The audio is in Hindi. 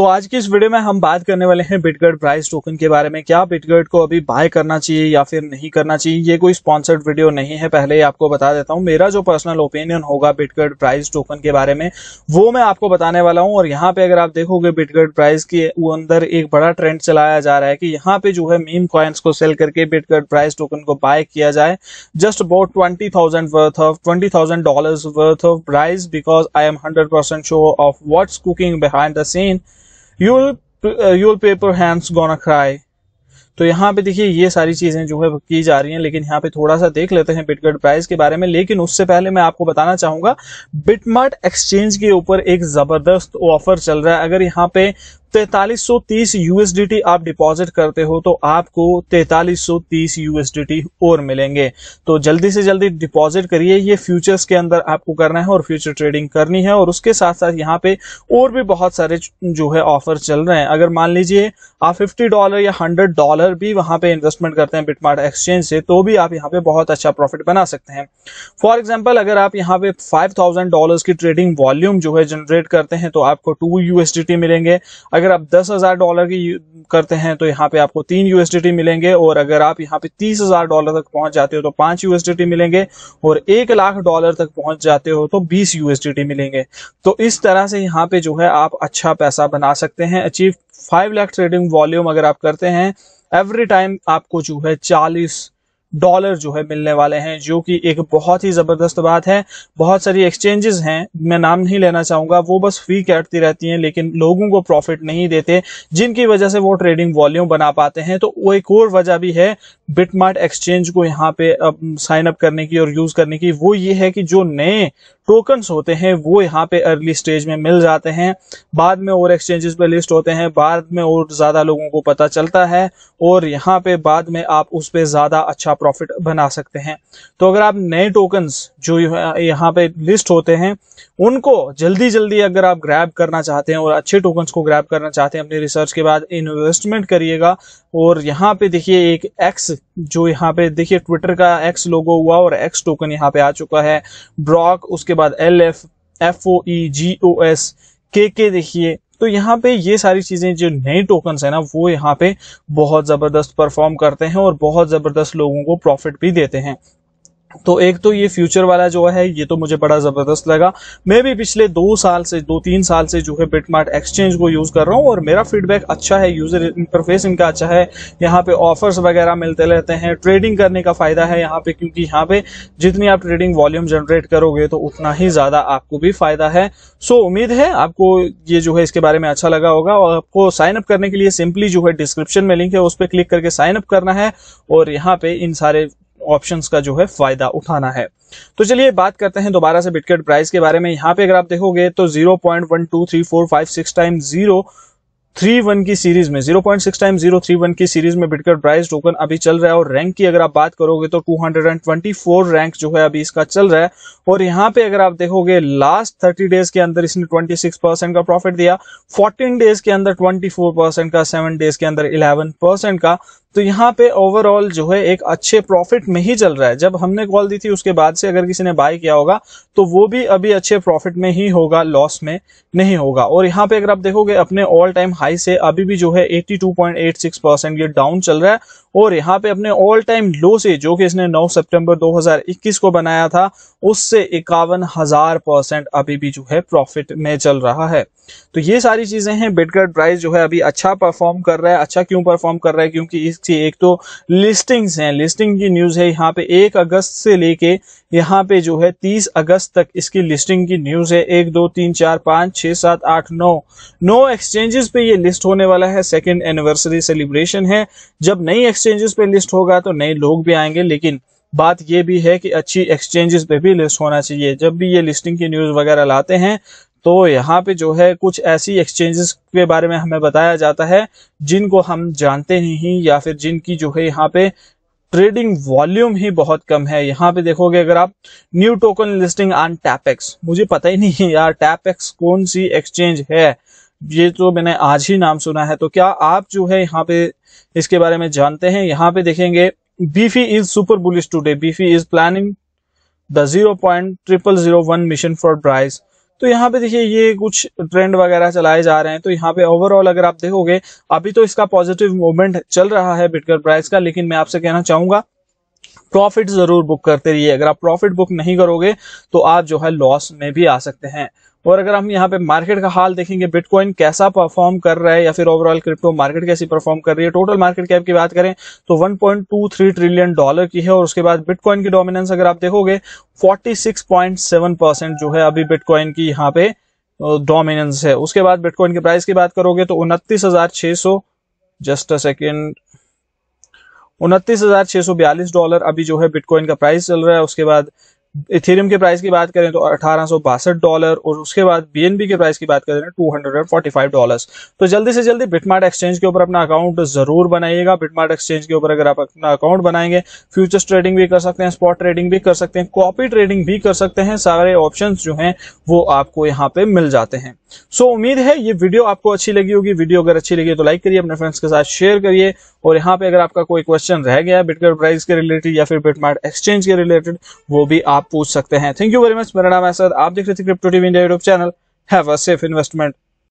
तो आज की इस वीडियो में हम बात करने वाले हैं बिटगर्ड प्राइस टोकन के बारे में क्या बिटगर्ड को अभी बाय करना चाहिए या फिर नहीं करना चाहिए ये कोई स्पॉन्सर्ड वीडियो नहीं है पहले ही आपको बता देता हूँ मेरा जो पर्सनल ओपिनियन होगा बिटगर्ड प्राइस टोकन के बारे में वो मैं आपको बताने वाला हूँ और यहाँ पे अगर आप देखोगे बिटगर्ड प्राइस के अंदर एक बड़ा ट्रेंड चलाया जा रहा है कि यहाँ पे जो है मीम कॉइन्स को सेल करके बिटगर्ड प्राइस टोकन को बाय किया जाए just about twenty thousand worth of twenty thousand dollar worth of price because I am hundred percent show of what's cooking behind the scene you'll you'll paper hands gonna cry तो यहाँ पे देखिए ये सारी चीजें जो है की जा रही हैं लेकिन यहाँ पे थोड़ा सा देख लेते हैं बिटगट प्राइस के बारे में लेकिन उससे पहले मैं आपको बताना चाहूंगा बिटमार्ट एक्सचेंज के ऊपर एक जबरदस्त ऑफर चल रहा है अगर यहाँ पे तैतालीस USDT तीस आप डिपॉजिट करते हो तो आपको तैतालीस USDT तीस और मिलेंगे तो जल्दी से जल्दी डिपॉजिट करिए ये फ्यूचर्स के अंदर आपको करना है और फ्यूचर ट्रेडिंग करनी है और उसके साथ साथ यहाँ पे और भी बहुत सारे जो है ऑफर चल रहे हैं अगर मान लीजिए आप फिफ्टी डॉलर या हंड्रेड डॉलर भी वहां पे इन्वेस्टमेंट करते हैं बिटमार्ट एक्सचेंज से तो भी आप यहाँ पे बहुत अच्छा प्रॉफिट बना सकते हैं फॉर एग्जाम्पल अगर आप यहाँ पे फाइव थाउजेंड डॉलर की ट्रेडिंग वॉल्यूम जो है जनरेट करते हैं तो आपको टू यूएसडीटी मिलेंगे अगर आप दस हजार डॉलर की करते हैं तो यहाँ पे आपको तीन यूएसडीटी मिलेंगे और अगर आप यहाँ पे तीस हजार डॉलर तक पहुंच जाते हो तो पांच यूएसडीटी मिलेंगे और एक लाख डॉलर तक पहुंच जाते हो तो बीस यूएसडीटी मिलेंगे तो इस तरह से यहाँ पे जो है आप अच्छा पैसा बना सकते हैं achieve five lakh trading volume अगर आप करते हैं एवरी टाइम आपको जो है चालीस डॉलर जो है मिलने वाले हैं जो कि एक बहुत ही ज़बरदस्त बात है बहुत सारी एक्सचेंजेस हैं मैं नाम नहीं लेना चाहूंगा वो बस फी कैटती रहती हैं लेकिन लोगों को प्रॉफिट नहीं देते जिनकी वजह से वो ट्रेडिंग वॉल्यूम बना पाते हैं तो वो एक और वजह भी है बिटमार्ट एक्सचेंज को यहाँ पे साइन अप करने की और यूज़ करने की वो ये है कि जो नए टोकन्स होते हैं वो यहाँ पे अर्ली स्टेज में मिल जाते हैं बाद में और एक्सचेंजेस पे लिस्ट होते हैं बाद में और ज़्यादा लोगों को पता चलता है और यहाँ पे बाद में आप उस पर ज़्यादा अच्छा प्रॉफिट बना सकते हैं तो अगर आप नए टोकन्स जो यहाँ पे लिस्ट होते हैं उनको जल्दी जल्दी अगर आप ग्रैब करना चाहते हैं और अच्छे टोकन्स को ग्रैब करना चाहते हैं अपने रिसर्च के बाद इन्वेस्टमेंट करिएगा और यहाँ पे देखिए एक एक्स जो यहाँ पे देखिए ट्विटर का एक्स लोगो हुआ और एक्स टोकन यहाँ पे आ चुका है ब्रॉक उसके बाद L F F O E G O S के के देखिए तो यहाँ पे ये सारी चीज़ें जो नए टोकन्स है ना वो यहाँ पे बहुत ज़बरदस्त परफॉर्म करते हैं और बहुत ज़बरदस्त लोगों को प्रॉफिट भी देते हैं तो एक तो ये फ्यूचर वाला जो है ये तो मुझे बड़ा ज़बरदस्त लगा मैं भी पिछले दो साल से दो तीन साल से जो है बिटमार्ट एक्सचेंज को यूज़ कर रहा हूँ और मेरा फीडबैक अच्छा है यूज़र इंटरफेस इनका अच्छा है यहाँ पे ऑफर्स वगैरह मिलते रहते हैं ट्रेडिंग करने का फ़ायदा है यहाँ पे क्योंकि यहाँ पे जितनी आप ट्रेडिंग वॉल्यूम जनरेट करोगे तो उतना ही ज़्यादा आपको भी फ़ायदा है सो उम्मीद है आपको ये जो है इसके बारे में अच्छा लगा होगा और आपको साइन अप करने के लिए सिंपली जो है डिस्क्रिप्शन में लिंक है उस पर क्लिक करके साइन अप करना है और यहाँ पे इन सारे ऑप्शंस का जो है फायदा उठाना है तो चलिए बात करते हैं दोबारा से बिटकेट प्राइस के बारे में यहाँ पे अगर आप देखोगे तो zero point one two three four five six time zero three one की सीरीज में zero point six time zero three one की सीरीज में बिटकॉइन प्राइस टोकन अभी चल रहा है और रैंक की अगर आप बात करोगे तो two hundred and twenty four rank जो है अभी इसका चल रहा है और यहाँ पे अगर आप देखोगे लास्ट थर्टी डेज के अंदर इसने ट्वेंटी सिक्स परसेंट का प्रॉफिट दिया फोर्टीन डेज के अंदर ट्वेंटी फोर परसेंट का सेवन डेज के अंदर इलेवन परसेंट का तो यहाँ पे ओवरऑल जो है एक अच्छे प्रॉफिट में ही चल रहा है जब हमने कॉल दी थी उसके बाद से अगर किसी ने बाय किया होगा तो वो भी अभी अच्छे प्रॉफिट में ही होगा लॉस में नहीं होगा और यहाँ पे अगर आप देखोगे अपने ऑल टाइम हाई से अभी भी जो है 82.86 परसेंट ये डाउन चल रहा है और यहाँ पे अपने ऑल टाइम लो से जो कि इसने नौ सेप्टेम्बर दो को बनाया था उससे इक्यावन हजार परसेंट अभी भी जो है प्रॉफिट में चल रहा है तो ये सारी चीजें हैं बिटकर प्राइस जो है अभी अच्छा परफॉर्म कर रहा है अच्छा क्यों परफॉर्म कर रहा है क्योंकि इस थी एक तो लिस्टिंग्स हैं लिस्टिंग की न्यूज़ है यहाँ पे एक अगस्त से लेके यहाँ पे जो है तीस अगस्त तक इसकी लिस्टिंग की न्यूज़ है एक दो तीन चार पाँच छः सात आठ नौ नौ एक्सचेंजेस पे ये लिस्ट होने वाला है सेकेंड एनिवर्सरी सेलिब्रेशन है जब नई एक्सचेंजेस पे लिस्ट होगा तो नए लोग भी आएंगे लेकिन बात यह भी है कि अच्छी एक्सचेंजेस पे भी लिस्ट होना चाहिए जब भी ये लिस्टिंग की न्यूज़ वगैरह लाते हैं तो यहाँ पे जो है कुछ ऐसी एक्सचेंजेस के बारे में हमें बताया जाता है जिनको हम जानते नहीं या फिर जिनकी जो है यहाँ पे ट्रेडिंग वॉल्यूम ही बहुत कम है यहाँ पे देखोगे अगर आप न्यू टोकन लिस्टिंग ऑन टैपेक्स मुझे पता ही नहीं है यार टैपेक्स कौन सी एक्सचेंज है ये तो मैंने आज ही नाम सुना है तो क्या आप जो है यहाँ पे इसके बारे में जानते हैं यहाँ पे देखेंगे Beefy is super bullish today Beefy is planning the zero point triple zero one mission for price तो यहाँ पे देखिए ये कुछ ट्रेंड वगैरह चलाए जा रहे हैं तो यहाँ पे ओवरऑल अगर आप देखोगे अभी तो इसका पॉजिटिव मूवमेंट चल रहा है बिटकर प्राइस का लेकिन मैं आपसे कहना चाहूंगा प्रॉफिट जरूर बुक करते रहिए अगर आप प्रॉफिट बुक नहीं करोगे तो आप जो है लॉस में भी आ सकते हैं और अगर हम यहाँ पे मार्केट का हाल देखेंगे बिटकॉइन कैसा परफॉर्म कर रहा है या फिर ओवरऑल क्रिप्टो मार्केट कैसी परफॉर्म कर रही है टोटल मार्केट कैप की बात करें तो 1.23 ट्रिलियन डॉलर की है और उसके बाद बिटकॉइन की डोमिनेंस अगर आप देखोगे 46.7 परसेंट जो है अभी बिटकॉइन की यहाँ पे डोमिनेंस है उसके बाद बिटकॉइन की प्राइस की बात करोगे तो उनतीस जस्ट अ सेकेंड उनतीस डॉलर अभी जो है बिटकॉइन का प्राइस चल रहा है उसके बाद इथेरियम के प्राइस की बात करें तो अठारह डॉलर और उसके बाद बीएनबी के प्राइस की बात करें two hundred and forty five dollar तो जल्दी से जल्दी बिटमार्ट एक्सचेंज के ऊपर अपना अकाउंट जरूर बनाइएगा बिटमार्ट एक्सचेंज के ऊपर अगर आप अपना अकाउंट बनाएंगे फ्यूचर्स ट्रेडिंग भी कर सकते हैं स्पॉट ट्रेडिंग भी कर सकते हैं कॉपी ट्रेडिंग भी कर सकते हैं सारे ऑप्शन जो है वो आपको यहाँ पे मिल जाते हैं सो so, उम्मीद है ये वीडियो आपको अच्छी लगी होगी वीडियो अगर अच्छी लगी तो लाइक करिए अपने फ्रेंड्स के साथ शेयर करिए और यहाँ पे अगर आपका कोई क्वेश्चन रह गया बिटकॉइन प्राइस के रिलेटेड या फिर बिटमार्ट एक्सचेंज के रिलेटेड वो भी आप पूछ सकते हैं थैंक यू वेरी मच मेरा नाम है सर आप देख रहे थे crypto TV India YouTube channel have a safe investment